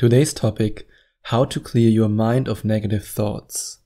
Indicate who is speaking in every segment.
Speaker 1: Today's topic How to clear your mind of negative thoughts.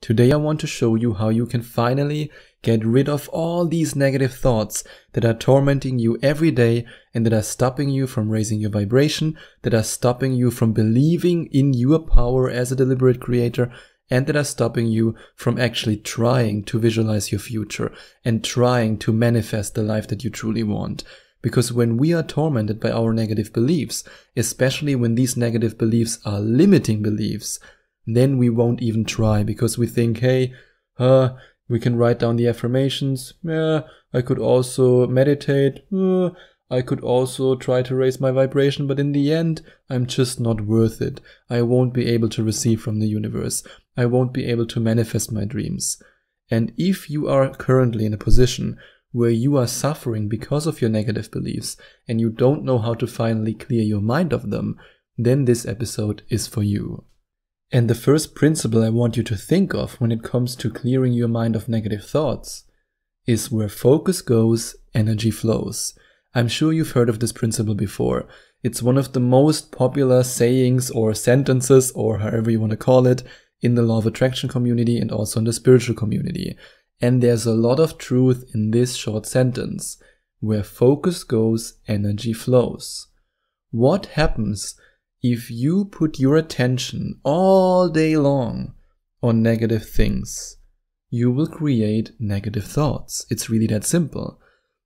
Speaker 1: Today, I want to show you how you can finally get rid of all these negative thoughts that are tormenting you every day and that are stopping you from raising your vibration, that are stopping you from believing in your power as a deliberate creator, and that are stopping you from actually trying to visualize your future and trying to manifest the life that you truly want. Because when we are tormented by our negative beliefs, especially when these negative beliefs are limiting beliefs, then we won't even try because we think, hey, uh, we can write down the affirmations. Yeah, I could also meditate. Uh, I could also try to raise my vibration, but in the end, I'm just not worth it. I won't be able to receive from the universe. I won't be able to manifest my dreams. And if you are currently in a position where you are suffering because of your negative beliefs and you don't know how to finally clear your mind of them, then this episode is for you. And the first principle I want you to think of when it comes to clearing your mind of negative thoughts is where focus goes, energy flows. I'm sure you've heard of this principle before. It's one of the most popular sayings or sentences or however you want to call it in the law of attraction community and also in the spiritual community. And there's a lot of truth in this short sentence. Where focus goes, energy flows. What happens if you put your attention all day long on negative things? You will create negative thoughts. It's really that simple.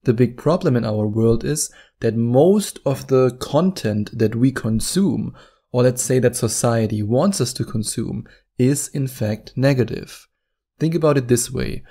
Speaker 1: The big problem in our world is that most of the content that we consume, or let's say that society wants us to consume, is in fact negative. Think about it this way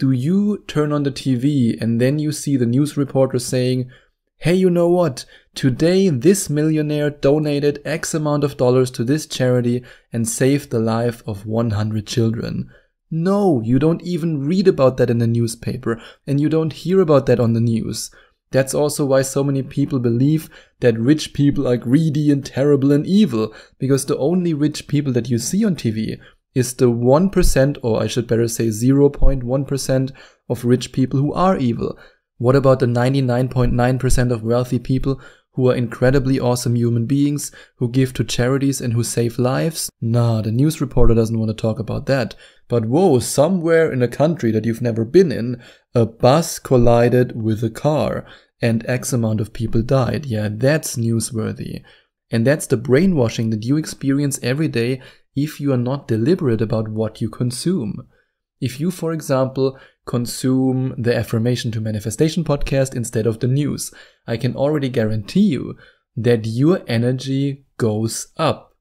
Speaker 1: do you turn on the TV and then you see the news reporter saying, hey, you know what? Today, this millionaire donated X amount of dollars to this charity and saved the life of 100 children. No, you don't even read about that in the newspaper and you don't hear about that on the news. That's also why so many people believe that rich people are greedy and terrible and evil, because the only rich people that you see on TV is the 1%, or I should better say 0.1% of rich people who are evil. What about the 99.9% .9 of wealthy people who are incredibly awesome human beings, who give to charities and who save lives? Nah, the news reporter doesn't want to talk about that. But whoa, somewhere in a country that you've never been in, a bus collided with a car and X amount of people died. Yeah, that's newsworthy. And that's the brainwashing that you experience every day if you are not deliberate about what you consume. If you, for example, consume the Affirmation to Manifestation podcast instead of the news, I can already guarantee you that your energy goes up.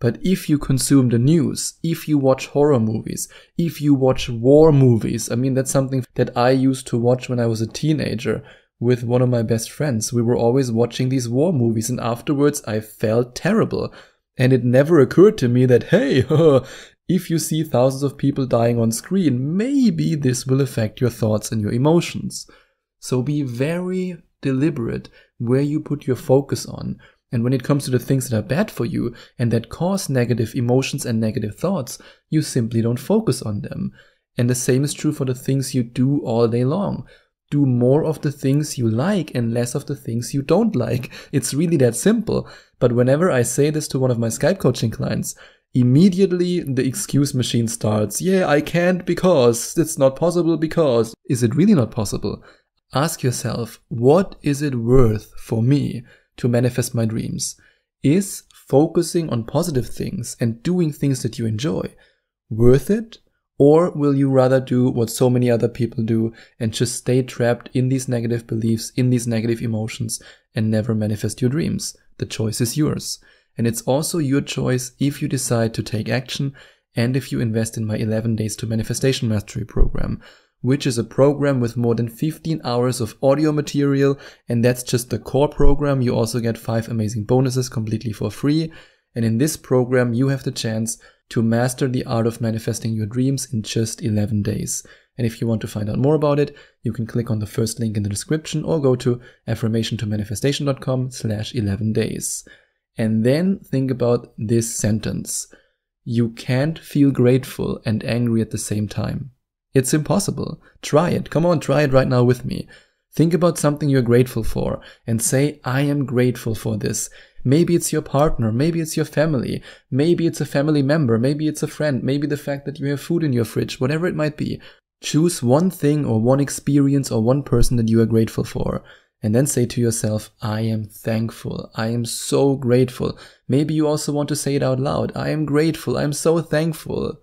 Speaker 1: But if you consume the news, if you watch horror movies, if you watch war movies, I mean, that's something that I used to watch when I was a teenager with one of my best friends. We were always watching these war movies, and afterwards I felt terrible and it never occurred to me that, hey, if you see thousands of people dying on screen, maybe this will affect your thoughts and your emotions. So be very deliberate where you put your focus on. And when it comes to the things that are bad for you and that cause negative emotions and negative thoughts, you simply don't focus on them. And the same is true for the things you do all day long do more of the things you like and less of the things you don't like. It's really that simple. But whenever I say this to one of my Skype coaching clients, immediately the excuse machine starts. Yeah, I can't because it's not possible because. Is it really not possible? Ask yourself, what is it worth for me to manifest my dreams? Is focusing on positive things and doing things that you enjoy worth it or will you rather do what so many other people do and just stay trapped in these negative beliefs, in these negative emotions, and never manifest your dreams? The choice is yours. And it's also your choice if you decide to take action and if you invest in my 11 Days to Manifestation Mastery program, which is a program with more than 15 hours of audio material. And that's just the core program. You also get five amazing bonuses completely for free. And in this program, you have the chance to master the art of manifesting your dreams in just 11 days. And if you want to find out more about it, you can click on the first link in the description or go to affirmationtomanifestation.com slash 11 days. And then think about this sentence. You can't feel grateful and angry at the same time. It's impossible. Try it. Come on, try it right now with me. Think about something you're grateful for and say, I am grateful for this. Maybe it's your partner, maybe it's your family, maybe it's a family member, maybe it's a friend, maybe the fact that you have food in your fridge, whatever it might be. Choose one thing or one experience or one person that you are grateful for. And then say to yourself, I am thankful. I am so grateful. Maybe you also want to say it out loud. I am grateful. I'm so thankful.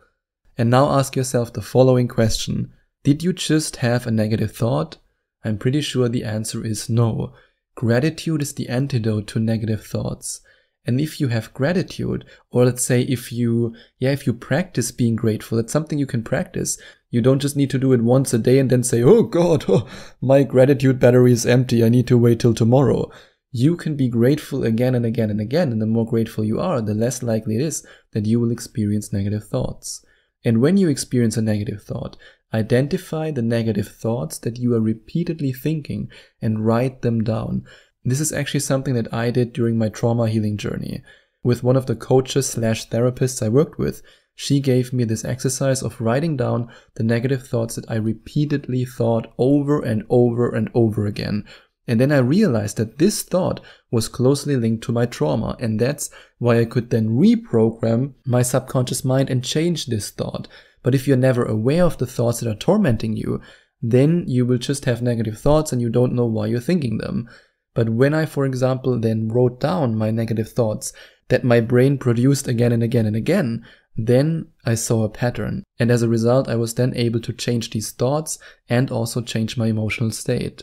Speaker 1: And now ask yourself the following question. Did you just have a negative thought? I'm pretty sure the answer is no. Gratitude is the antidote to negative thoughts. And if you have gratitude, or let's say if you, yeah, if you practice being grateful, that's something you can practice. You don't just need to do it once a day and then say, oh God, oh, my gratitude battery is empty. I need to wait till tomorrow. You can be grateful again and again and again. And the more grateful you are, the less likely it is that you will experience negative thoughts. And when you experience a negative thought, identify the negative thoughts that you are repeatedly thinking and write them down. This is actually something that I did during my trauma healing journey. With one of the coaches slash therapists I worked with, she gave me this exercise of writing down the negative thoughts that I repeatedly thought over and over and over again and then I realized that this thought was closely linked to my trauma. And that's why I could then reprogram my subconscious mind and change this thought. But if you're never aware of the thoughts that are tormenting you, then you will just have negative thoughts and you don't know why you're thinking them. But when I, for example, then wrote down my negative thoughts that my brain produced again and again and again, then I saw a pattern. And as a result, I was then able to change these thoughts and also change my emotional state.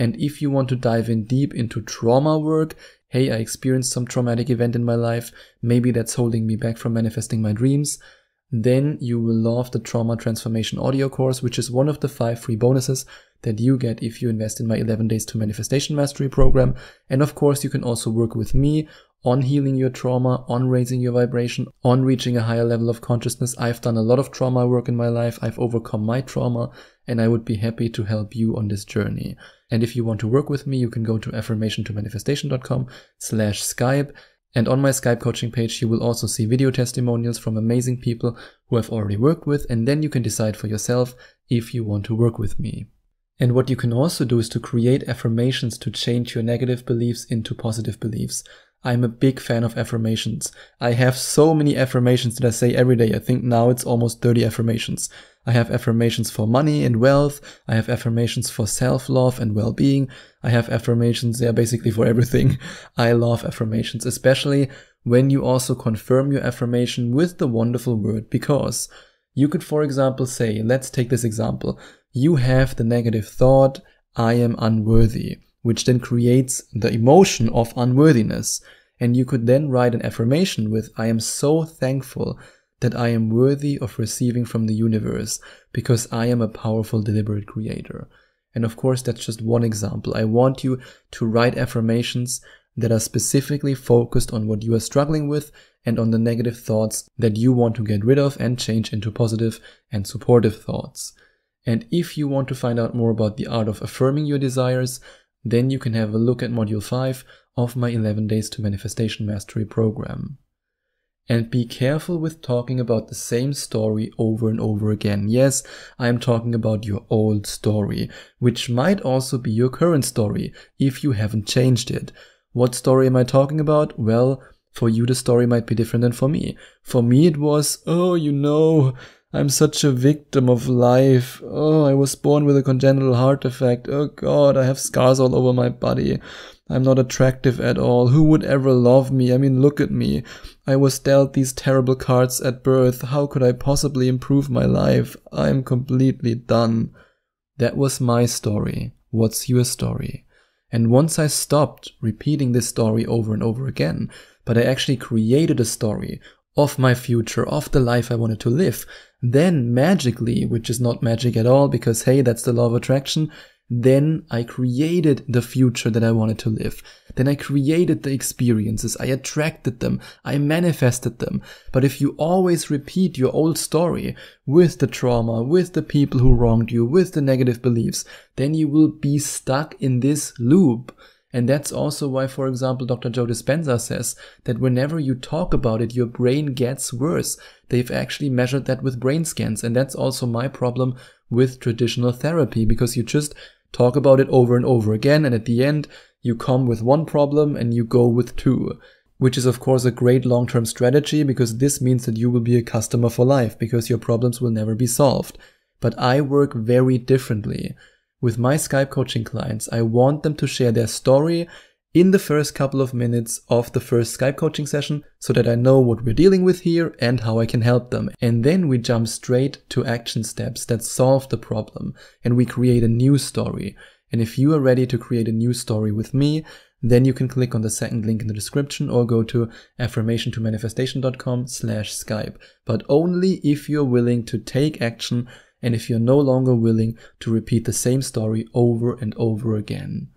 Speaker 1: And if you want to dive in deep into trauma work, hey, I experienced some traumatic event in my life, maybe that's holding me back from manifesting my dreams, then you will love the Trauma Transformation audio course, which is one of the five free bonuses that you get if you invest in my 11 Days to Manifestation Mastery program. And of course, you can also work with me on healing your trauma, on raising your vibration, on reaching a higher level of consciousness. I've done a lot of trauma work in my life. I've overcome my trauma and I would be happy to help you on this journey. And if you want to work with me, you can go to affirmationtomanifestation.com slash Skype. And on my Skype coaching page, you will also see video testimonials from amazing people who I've already worked with. And then you can decide for yourself if you want to work with me. And what you can also do is to create affirmations to change your negative beliefs into positive beliefs. I'm a big fan of affirmations. I have so many affirmations that I say every day. I think now it's almost 30 affirmations. I have affirmations for money and wealth. I have affirmations for self love and well being. I have affirmations, They are basically for everything. I love affirmations, especially when you also confirm your affirmation with the wonderful word because. You could, for example, say, let's take this example. You have the negative thought, I am unworthy which then creates the emotion of unworthiness. And you could then write an affirmation with, I am so thankful that I am worthy of receiving from the universe because I am a powerful, deliberate creator. And of course, that's just one example. I want you to write affirmations that are specifically focused on what you are struggling with and on the negative thoughts that you want to get rid of and change into positive and supportive thoughts. And if you want to find out more about the art of affirming your desires, then you can have a look at module 5 of my 11 days to manifestation mastery program. And be careful with talking about the same story over and over again. Yes, I am talking about your old story, which might also be your current story if you haven't changed it. What story am I talking about? Well, for you the story might be different than for me. For me it was, oh, you know, I'm such a victim of life. Oh, I was born with a congenital heart defect. Oh god, I have scars all over my body. I'm not attractive at all. Who would ever love me? I mean, look at me. I was dealt these terrible cards at birth. How could I possibly improve my life? I'm completely done. That was my story. What's your story? And once I stopped repeating this story over and over again, but I actually created a story of my future, of the life I wanted to live, then magically, which is not magic at all because hey, that's the law of attraction, then I created the future that I wanted to live. Then I created the experiences. I attracted them. I manifested them. But if you always repeat your old story with the trauma, with the people who wronged you, with the negative beliefs, then you will be stuck in this loop. And that's also why, for example, Dr. Joe Dispenza says that whenever you talk about it, your brain gets worse. They've actually measured that with brain scans. And that's also my problem with traditional therapy because you just talk about it over and over again. And at the end, you come with one problem and you go with two which is of course a great long-term strategy because this means that you will be a customer for life because your problems will never be solved. But I work very differently with my Skype coaching clients. I want them to share their story in the first couple of minutes of the first Skype coaching session so that I know what we're dealing with here and how I can help them. And then we jump straight to action steps that solve the problem and we create a new story. And if you are ready to create a new story with me, then you can click on the second link in the description or go to affirmationtomanifestation.com slash Skype. But only if you're willing to take action and if you're no longer willing to repeat the same story over and over again.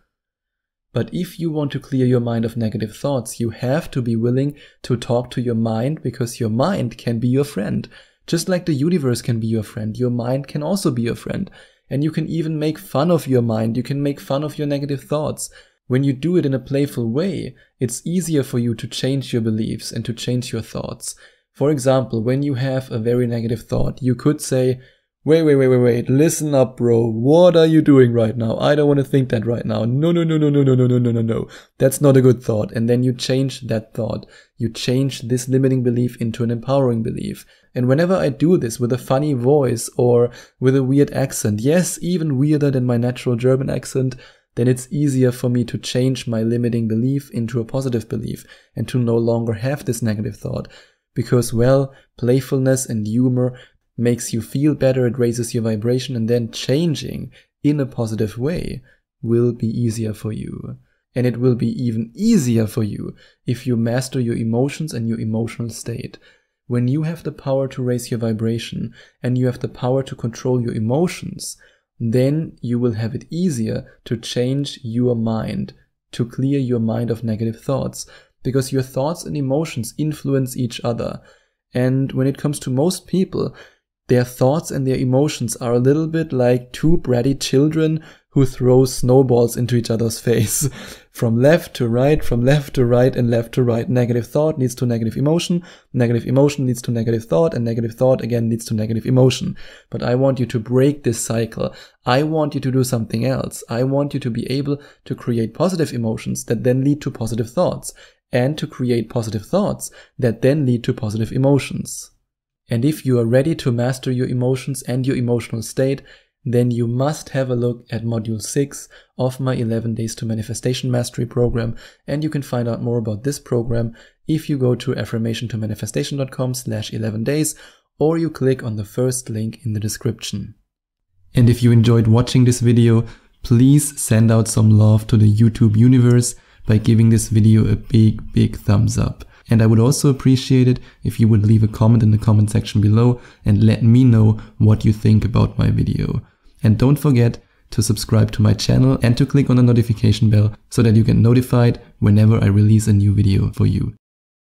Speaker 1: But if you want to clear your mind of negative thoughts, you have to be willing to talk to your mind because your mind can be your friend. Just like the universe can be your friend, your mind can also be your friend. And you can even make fun of your mind, you can make fun of your negative thoughts. When you do it in a playful way, it's easier for you to change your beliefs and to change your thoughts. For example, when you have a very negative thought, you could say, Wait, wait, wait, wait, wait. Listen up, bro. What are you doing right now? I don't want to think that right now. No, no, no, no, no, no, no, no, no, no, no. That's not a good thought. And then you change that thought. You change this limiting belief into an empowering belief. And whenever I do this with a funny voice or with a weird accent, yes, even weirder than my natural German accent, then it's easier for me to change my limiting belief into a positive belief and to no longer have this negative thought because well playfulness and humor makes you feel better, it raises your vibration, and then changing in a positive way will be easier for you. And it will be even easier for you if you master your emotions and your emotional state. When you have the power to raise your vibration and you have the power to control your emotions, then you will have it easier to change your mind, to clear your mind of negative thoughts, because your thoughts and emotions influence each other. And when it comes to most people, their thoughts and their emotions are a little bit like two bratty children who throw snowballs into each other's face. from left to right, from left to right, and left to right. Negative thought leads to negative emotion, negative emotion leads to negative thought, and negative thought again leads to negative emotion. But I want you to break this cycle. I want you to do something else. I want you to be able to create positive emotions that then lead to positive thoughts, and to create positive thoughts that then lead to positive emotions. And if you are ready to master your emotions and your emotional state, then you must have a look at module 6 of my 11 days to manifestation mastery program and you can find out more about this program if you go to affirmationtomanifestation.com slash 11 days or you click on the first link in the description. And if you enjoyed watching this video, please send out some love to the YouTube universe by giving this video a big, big thumbs up. And I would also appreciate it if you would leave a comment in the comment section below and let me know what you think about my video. And don't forget to subscribe to my channel and to click on the notification bell so that you get notified whenever I release a new video for you.